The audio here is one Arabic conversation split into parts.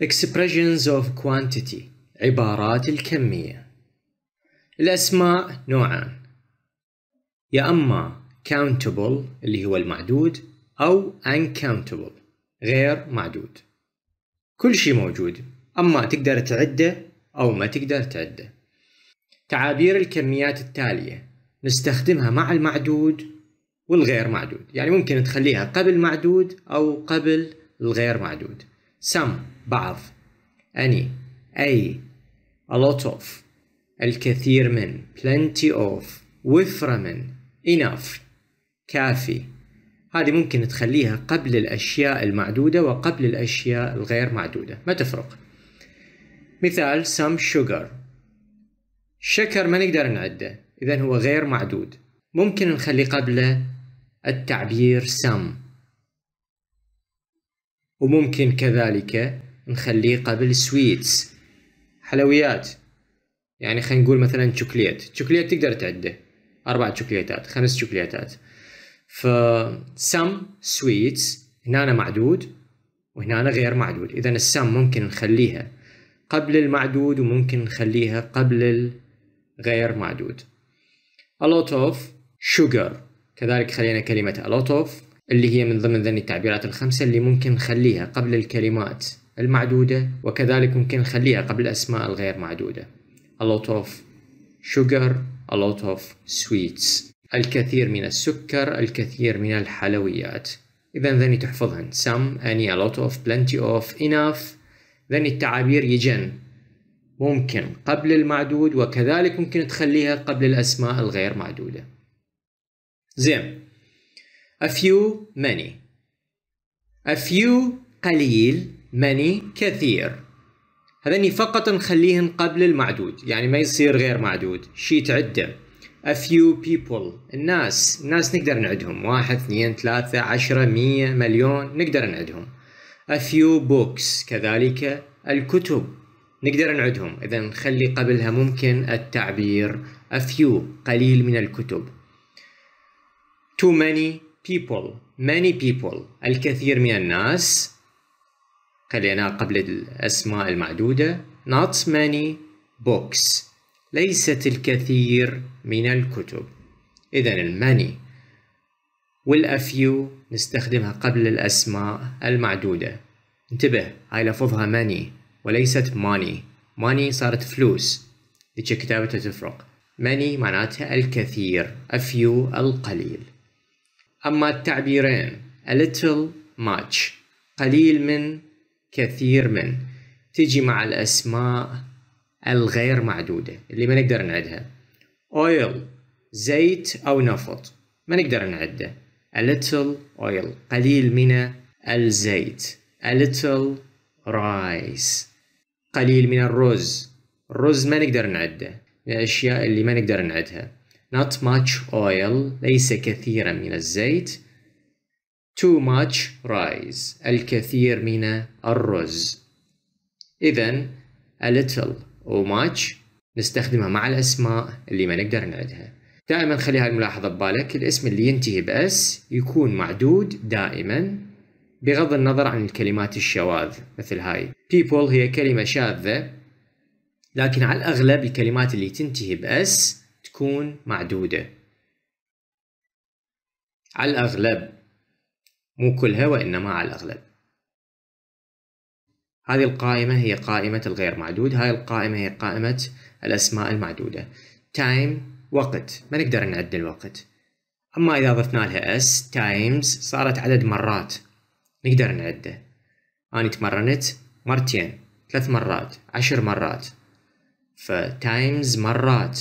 Expressions of quantity عبارات الكمية الأسماء نوعان يا أما countable اللي هو المعدود أو uncountable غير معدود كل شيء موجود أما تقدر تعده أو ما تقدر تعده تعابير الكميات التالية نستخدمها مع المعدود والغير معدود يعني ممكن تخليها قبل معدود أو قبل الغير معدود some بعض any يعني، أي a lot of الكثير من plenty of وفرة من enough كافي هذه ممكن تخليها قبل الأشياء المعدودة وقبل الأشياء الغير معدودة ما تفرق مثال some sugar شكر ما نقدر نعده إذا هو غير معدود ممكن نخلي قبله التعبير some وممكن كذلك نخليه قبل سويتس حلويات يعني خلينا نقول مثلا شوكليت شوكليت تقدر تعده أربع شوكليتات خمس شوكليتات ف some sweets هنا معدود وهنا غير معدود إذا السم ممكن نخليها قبل المعدود وممكن نخليها قبل الغير معدود a lot of sugar كذلك خلينا كلمة a lot of اللي هي من ضمن ذني التعبيرات الخمسة اللي ممكن نخليها قبل الكلمات المعدودة وكذلك ممكن نخليها قبل الأسماء الغير معدودة a lot of sugar a lot of sweets الكثير من السكر الكثير من الحلويات إذا ذني تحفظهن some any a lot of plenty of enough ذني التعابير يجن ممكن قبل المعدود وكذلك ممكن تخليها قبل الأسماء الغير معدودة زين a few many a few قليل many كثير هذني فقط نخليهن قبل المعدود يعني ما يصير غير معدود شي تعده a few people الناس الناس نقدر نعدهم واحد اثنين ثلاثة عشرة مية مليون نقدر نعدهم a few books كذلك الكتب نقدر نعدهم إذا نخلي قبلها ممكن التعبير a few قليل من الكتب too many people many people الكثير من الناس خليناه قبل الأسماء المعدودة not many books ليست الكثير من الكتب إذا الماني والأفيو نستخدمها قبل الأسماء المعدودة انتبه هاي لفظها ماني وليست ماني ماني صارت فلوس هيك كتابتها تفرق ماني معناتها الكثير أفيو القليل أما التعبيرين a little much قليل من كثير من تجي مع الأسماء الغير معدودة اللي ما نقدر نعدها oil زيت أو نفط ما نقدر نعده a little oil قليل من الزيت a little rice قليل من الرز الرز ما نقدر نعده من الأشياء اللي ما نقدر نعدها not much oil ليس كثيرا من الزيت too much rice الكثير من الرز إذا a little or much نستخدمها مع الأسماء اللي ما نقدر نعدها دائما خلي هاي الملاحظة ببالك الاسم اللي ينتهي بأس يكون معدود دائما بغض النظر عن الكلمات الشواذ مثل هاي people هي كلمة شاذة لكن على الأغلب الكلمات اللي تنتهي بأس تكون معدودة على الأغلب مو كلها وإنما على الأغلب هذه القائمة هي قائمة الغير معدود هاي القائمة هي قائمة الأسماء المعدودة time وقت ما نقدر نعد الوقت أما إذا ضفنا لها s times صارت عدد مرات نقدر نعده أنا تمرنت مرتين ثلاث مرات عشر مرات فتايمز مرات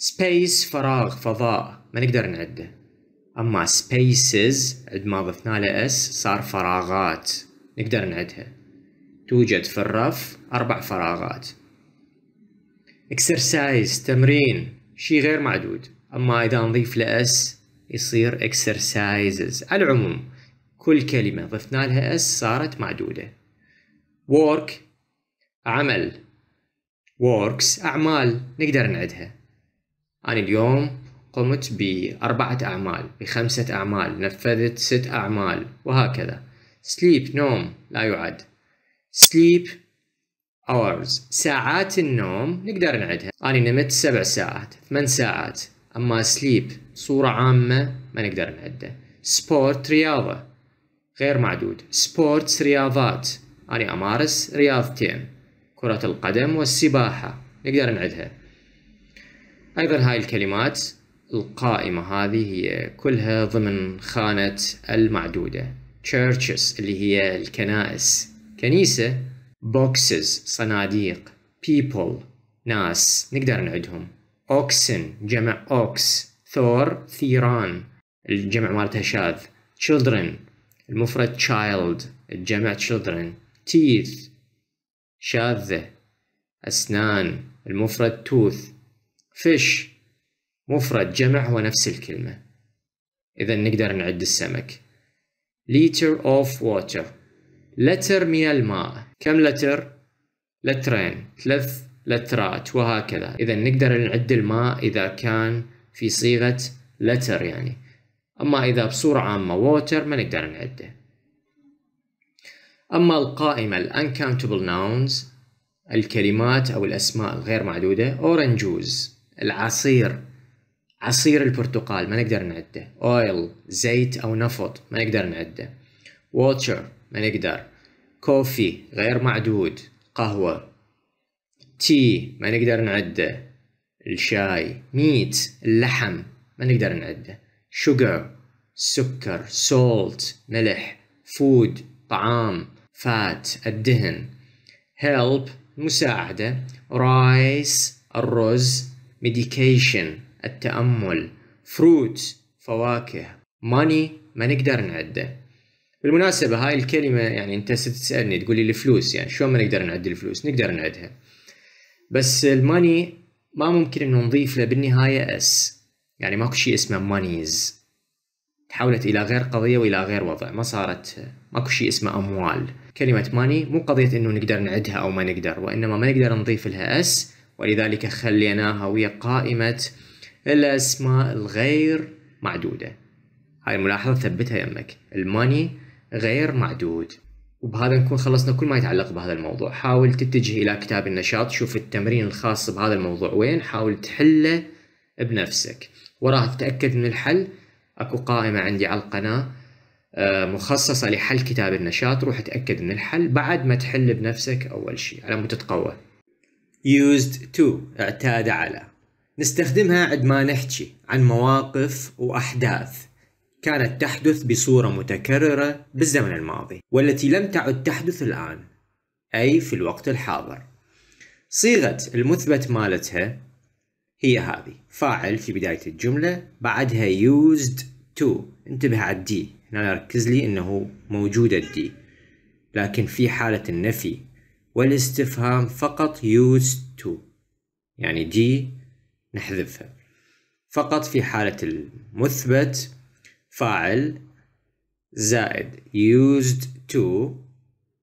space فراغ فضاء ما نقدر نعده أما spaces عد ما ضفنا له s صار فراغات نقدر نعدها توجد في الرف أربع فراغات exercise تمرين شي غير معدود أما إذا نضيف له s يصير exercises على العموم كل كلمة ضفنا لها s صارت معدودة work عمل works أعمال نقدر نعدها أنا اليوم قمت بأربعة أعمال بخمسة أعمال نفذت ست أعمال وهكذا sleep نوم لا يعد sleep hours ساعات النوم نقدر نعدها أنا نمت سبع ساعات ثمان ساعات أما sleep صورة عامة ما نقدر نعدها sport رياضة غير معدود sports رياضات أنا أمارس رياضتين كرة القدم والسباحة نقدر نعدها أيضا هاي الكلمات القائمة هذه هي كلها ضمن خانة المعدودة churches اللي هي الكنائس كنيسة boxes صناديق people ناس نقدر نعدهم oxen جمع ox ثور ثيران الجمع مالتها شاذ children المفرد child الجمع children teeth شاذة أسنان المفرد tooth fish مفرد جمع هو نفس الكلمة إذا نقدر نعد السمك liter of water لتر من الماء كم لتر؟ لترين ثلاث لترات وهكذا إذا نقدر نعد الماء إذا كان في صيغة لتر يعني أما إذا بصورة عامة water ما نقدر نعده أما القائمة الـ uncountable nouns الكلمات أو الأسماء الغير معدودة orange juice العصير عصير البرتقال ما نقدر نعده اويل زيت او نفط ما نقدر نعده ووتشر ما نقدر كوفي غير معدود قهوة تي ما نقدر نعده الشاي ميت اللحم ما نقدر نعده شوجر سكر سولت ملح فود طعام فات الدهن help مساعدة رايس الرز ميديكيشن التأمل فروت فواكه ماني ما نقدر نعده بالمناسبة هاي الكلمة يعني أنت تسألني تقولي الفلوس يعني شلون ما نقدر نعد الفلوس نقدر نعدها بس الماني ما ممكن انه نضيف له بالنهاية اس يعني ماكو شيء اسمه مانيز تحولت الى غير قضية والى غير وضع ما صارت ماكو شيء اسمه اموال كلمة ماني مو قضية انه نقدر نعدها او ما نقدر وانما ما نقدر نضيف لها اس ولذلك خليناها ويا قائمة الأسماء الغير معدودة هاي الملاحظة ثبتها يمك الماني غير معدود وبهذا نكون خلصنا كل ما يتعلق بهذا الموضوع حاول تتجه إلى كتاب النشاط شوف التمرين الخاص بهذا الموضوع وين حاول تحله بنفسك وراها تتأكد من الحل أكو قائمة عندي على القناة آه، مخصصة لحل كتاب النشاط روح تأكد من الحل بعد ما تحل بنفسك أول شيء على متتقوى تتقوى used to اعتاد على نستخدمها عندما نحكي عن مواقف وأحداث كانت تحدث بصورة متكررة بالزمن الماضي والتي لم تعد تحدث الآن أي في الوقت الحاضر صيغة المثبت مالتها هي هذه فاعل في بداية الجملة بعدها used to انتبه على الدي هنا ركز لي انه موجودة الدي لكن في حالة النفي والاستفهام فقط used to يعني دي نحذفها فقط في حالة المثبت فاعل زائد used to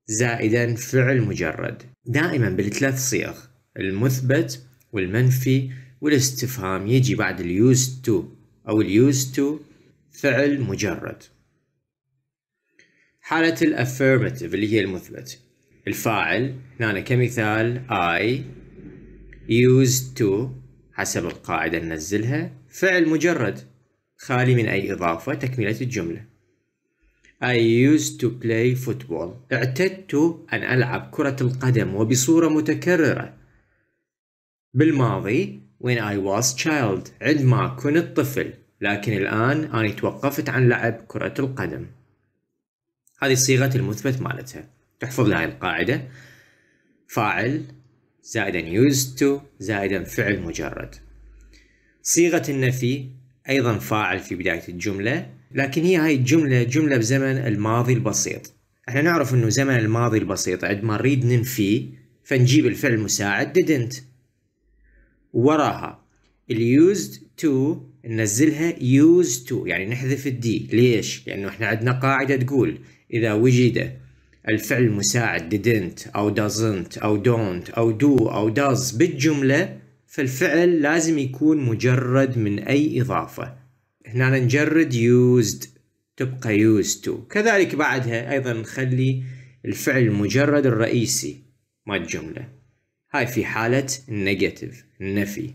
زائدا فعل مجرد دائما بالثلاث صيغ المثبت والمنفي والاستفهام يجي بعد ال used to أو ال used to فعل مجرد حالة affirmative اللي هي المثبت الفاعل هنا كمثال I used to حسب القاعدة ننزلها فعل مجرد خالي من أي إضافة تكملة الجملة I used to play football اعتدت أن ألعب كرة القدم وبصورة متكررة بالماضي when I was child عندما كنت طفل لكن الآن أنا توقفت عن لعب كرة القدم هذه صيغة المثبت مالتها تحفظ لها القاعدة فاعل زائدا used to زائدا فعل مجرد صيغة النفي أيضا فاعل في بداية الجملة لكن هي هاي الجملة جملة بزمن الماضي البسيط احنا نعرف انه زمن الماضي البسيط عندما نريد ننفيه فنجيب الفعل المساعد didn't وراها ال used to ننزلها used to يعني نحذف الدي ليش؟ لأنه احنا عندنا قاعدة تقول إذا وجد الفعل المساعد didn't أو doesn't أو don't أو do أو does بالجملة فالفعل لازم يكون مجرد من أي إضافة هنا نجرد used تبقى used to كذلك بعدها أيضا نخلي الفعل المجرد الرئيسي مال الجملة هاي في حالة النيجاتيف النفي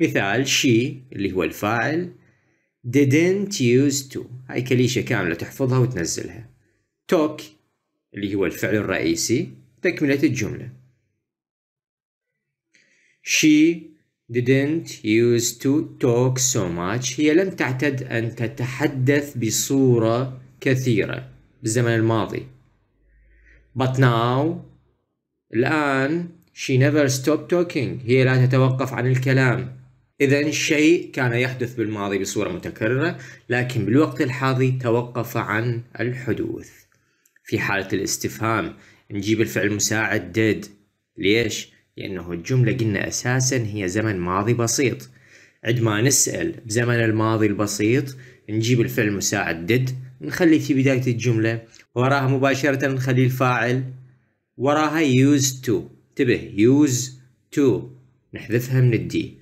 مثال she اللي هو الفاعل didn't used to هاي كليشة كاملة تحفظها وتنزلها talk اللي هو الفعل الرئيسي تكملة طيب الجملة She didn't used to talk so much هي لم تعتد أن تتحدث بصورة كثيرة بالزمن الماضي But now الآن she never stopped talking هي لا تتوقف عن الكلام إذا شيء كان يحدث بالماضي بصورة متكررة لكن بالوقت الحاضي توقف عن الحدوث في حالة الاستفهام نجيب الفعل المساعد did ليش؟ لأنه الجملة قلنا أساسا هي زمن ماضي بسيط عندما نسأل بزمن الماضي البسيط نجيب الفعل المساعد did نخليه في بداية الجملة وراها مباشرة نخلي الفاعل وراها used to انتبه used to نحذفها من الدي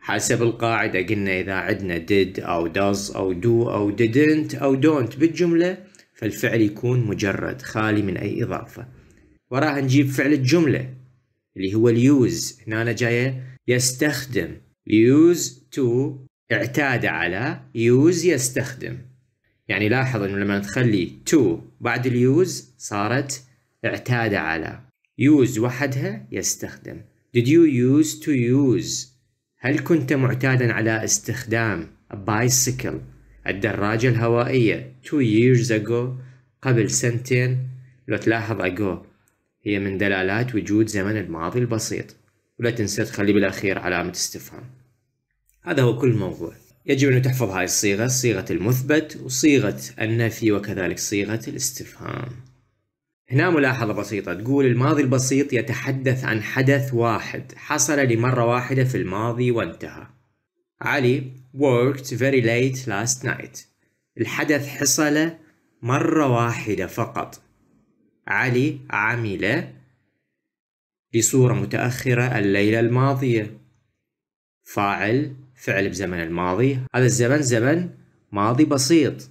حسب القاعدة قلنا إذا عندنا did أو does أو do أو didn't أو don't بالجملة فالفعل يكون مجرد خالي من أي إضافة وراها نجيب فعل الجملة اللي هو اليوز هنا أنا جاية يستخدم يوز تو اعتاد على يوز يستخدم يعني لاحظ انه لما تخلي تو بعد اليوز صارت اعتاد على يوز وحدها يستخدم did you use to use هل كنت معتادا على استخدام bicycle الدراجة الهوائية two years ago قبل سنتين لو تلاحظ ago هي من دلالات وجود زمن الماضي البسيط ولا تنسى تخلي بالأخير علامة استفهام هذا هو كل موضوع يجب أن تحفظ هاي الصيغة صيغة المثبت وصيغة النفي وكذلك صيغة الاستفهام هنا ملاحظة بسيطة تقول الماضي البسيط يتحدث عن حدث واحد حصل لمرة واحدة في الماضي وانتهى علي worked very late last night الحدث حصل مرة واحدة فقط علي عمل بصورة متأخرة الليلة الماضية فاعل فعل بزمن الماضي هذا الزمن زمن ماضي بسيط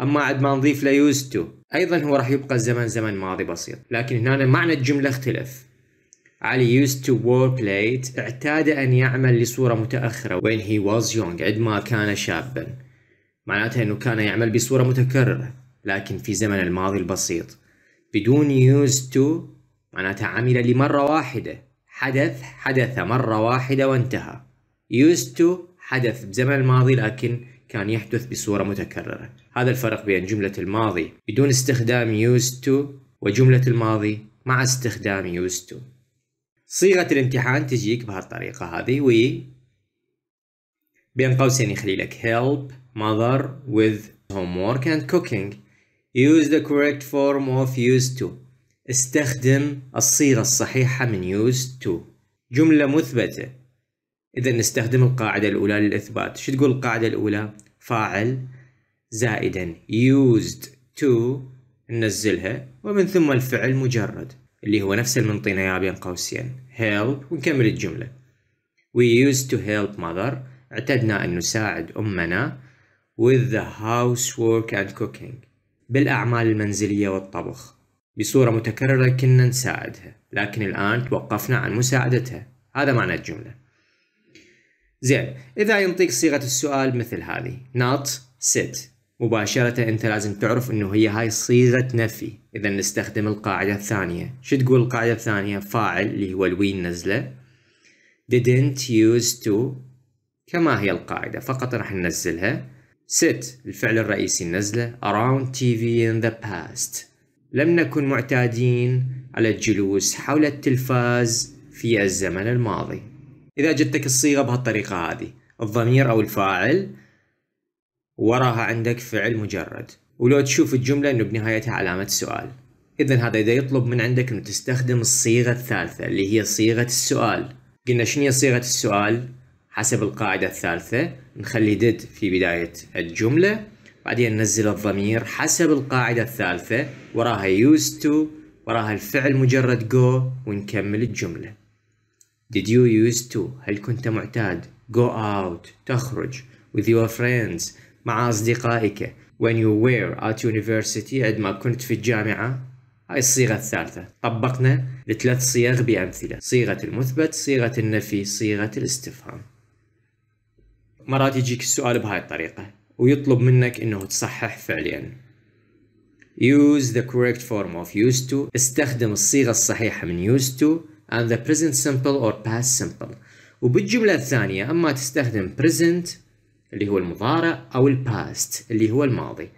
أما عد ما نضيف له used تو أيضا هو راح يبقى الزمن زمن ماضي بسيط لكن هنا معنى الجملة اختلف علي used to work late اعتاد أن يعمل لصورة متأخرة when he was young عندما كان شابا معناته أنه كان يعمل بصورة متكررة لكن في زمن الماضي البسيط بدون used to معناتها عمل لمرة واحدة حدث حدث مرة واحدة وانتهى used to حدث بزمن الماضي لكن كان يحدث بصورة متكررة هذا الفرق بين جملة الماضي بدون استخدام used to وجملة الماضي مع استخدام used to صيغة الامتحان تجيك بهالطريقة هذه و بين قوسين يخلي لك help mother with homework and cooking use the correct form of used to استخدم الصيغة الصحيحة من used to جملة مثبتة إذا نستخدم القاعدة الأولى للإثبات شو تقول القاعدة الأولى فاعل زائدا used to ننزلها ومن ثم الفعل مجرد اللي هو نفس المنطينة يا بين قوسين help ونكمل الجملة we used to help mother اعتدنا أن نساعد أمنا with the housework and cooking بالأعمال المنزلية والطبخ بصورة متكررة كنا نساعدها لكن الآن توقفنا عن مساعدتها هذا معنى الجملة زين إذا ينطيك صيغة السؤال مثل هذه not sit مباشرة انت لازم تعرف انه هي هاي صيغة نفي اذا نستخدم القاعدة الثانية شو تقول القاعدة الثانية فاعل اللي هو الوين نزله didn't use to كما هي القاعدة فقط راح ننزلها sit الفعل الرئيسي ننزله around TV in the past لم نكن معتادين على الجلوس حول التلفاز في الزمن الماضي إذا جتك الصيغة بهالطريقة هذه الضمير أو الفاعل وراها عندك فعل مجرد ولو تشوف الجملة انه بنهايتها علامة سؤال اذا هذا اذا يطلب من عندك انه تستخدم الصيغة الثالثة اللي هي صيغة السؤال قلنا شنو هي صيغة السؤال حسب القاعدة الثالثة نخلي did في بداية الجملة بعدين ننزل الضمير حسب القاعدة الثالثة وراها used to وراها الفعل مجرد go ونكمل الجملة Did you used to هل كنت معتاد go out تخرج with your friends مع أصدقائك when you were at university عندما كنت في الجامعة هاي الصيغة الثالثة طبقنا لثلاث صيغ بأمثلة صيغة المثبت صيغة النفي صيغة الاستفهام مرات يجيك السؤال بهاي الطريقة ويطلب منك انه تصحح فعليا use the correct form of used to استخدم الصيغة الصحيحة من used to and the present simple or past simple وبالجملة الثانية اما تستخدم present اللي هو المضارع أو الباست اللي هو الماضي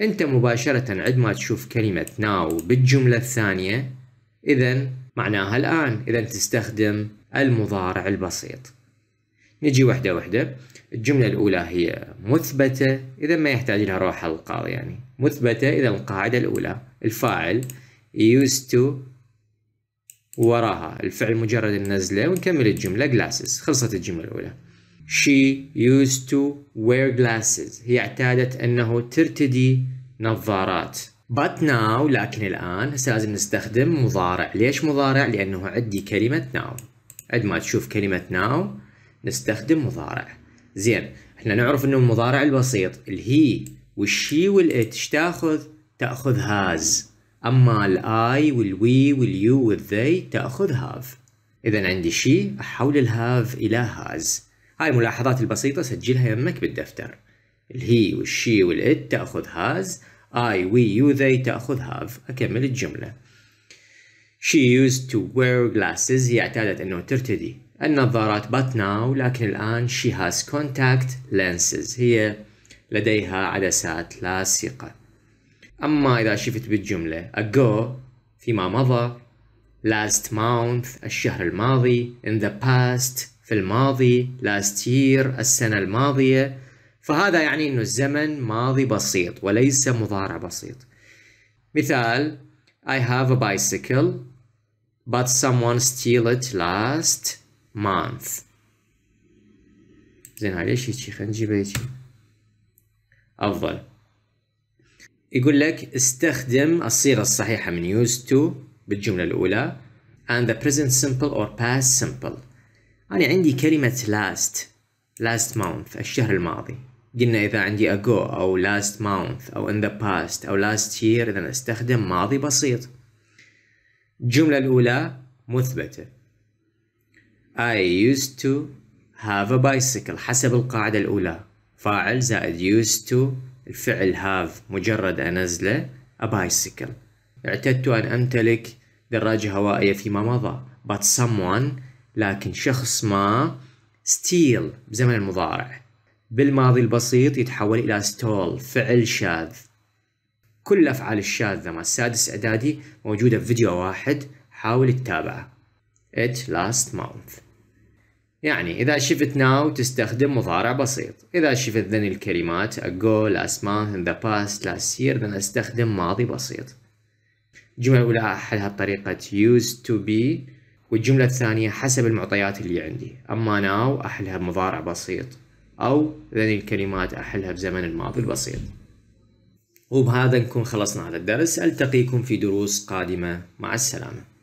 أنت مباشرة ما تشوف كلمة ناو بالجملة الثانية إذا معناها الآن إذا تستخدم المضارع البسيط نجي وحدة وحدة الجملة الأولى هي مثبتة إذا ما يحتاج لها روح القاضي يعني مثبتة إذا القاعدة الأولى الفاعل used to وراها الفعل مجرد النزلة ونكمل الجملة glasses خلصت الجملة الأولى she used to wear glasses هي اعتادت أنه ترتدي نظارات but now لكن الآن هسه لازم نستخدم مضارع ليش مضارع؟ لأنه عندي كلمة now عد ما تشوف كلمة now نستخدم مضارع زين احنا نعرف انه المضارع البسيط الهي والشي والات ايش تاخذ؟ تاخذ هاز اما الاي والوي واليو والذي تاخذ هاف اذا عندي شي احول الهاف الى هاز هاي الملاحظات البسيطة سجلها يمك بالدفتر الهي والشي والإت تأخذ هاز I, we, you, they تأخذ have أكمل الجملة She used to wear glasses هي اعتادت أنه ترتدي النظارات but now لكن الآن she has contact lenses هي لديها عدسات لاصقة أما إذا شفت بالجملة ago فيما مضى last month الشهر الماضي in the past في الماضي year السنة الماضية فهذا يعني أنه الزمن ماضي بسيط وليس مضارع بسيط مثال I have a bicycle but someone steal it last month زين هاي ليش هيجي خلينا نجيبها هيك أفضل يقول لك استخدم الصيغة الصحيحة من used to بالجملة الأولى and the present simple or past simple أنا عندي كلمة last last month الشهر الماضي قلنا إذا عندي ago أو last month أو in the past أو last year إذا أستخدم ماضي بسيط الجملة الأولى مثبتة I used to have a bicycle حسب القاعدة الأولى فاعل زائد used to الفعل have مجرد أنزله a bicycle اعتدت أن أمتلك دراجة هوائية فيما مضى but someone لكن شخص ما ستيل بزمن المضارع بالماضي البسيط يتحول إلى ستول فعل شاذ كل الأفعال الشاذة مع السادس إعدادي موجودة في فيديو واحد حاول تتابعه It last month يعني إذا شفت now تستخدم مضارع بسيط إذا شفت ذن الكلمات ago, last month, in the past, last year then أستخدم ماضي بسيط الجملة الأولى أحلها بطريقة used to be والجملة الثانية حسب المعطيات اللي عندي أما ناو أحلها بمضارع بسيط أو ذني الكلمات أحلها بزمن الماضي البسيط وبهذا نكون خلصنا هذا الدرس ألتقيكم في دروس قادمة مع السلامة